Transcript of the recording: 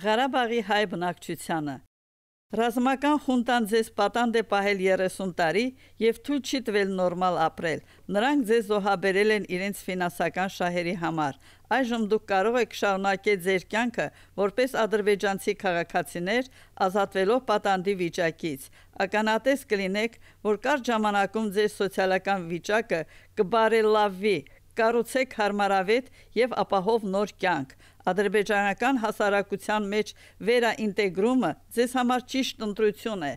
Ղարաբաղի հայ բնակչությանը Ռազմական խունտան ձեզ պատանդ է պահել 30 տարի եւ թույլ չի տվել նորմալ ապրել։ Նրանք ձեզ զոհաբերել են իրենց ֆինանսական շահերի համար։ Այժմ դուք կարող եք շարունակել ձեր կյանքը որպես ադրբեջանցի քաղաքացիներ, ազատվելով պատանդի վիճակից։ Ականատես կլինեք, որ կար ժամանակում ձեր սոցիալական վիճակը կբարելավի, կառուցեք հարմարավետ եւ ապահով նոր կյանք ադրբեջանական հասարակության մեջ վերաինտեգրումը ձեզ համար ճիշտ ընտրություն է։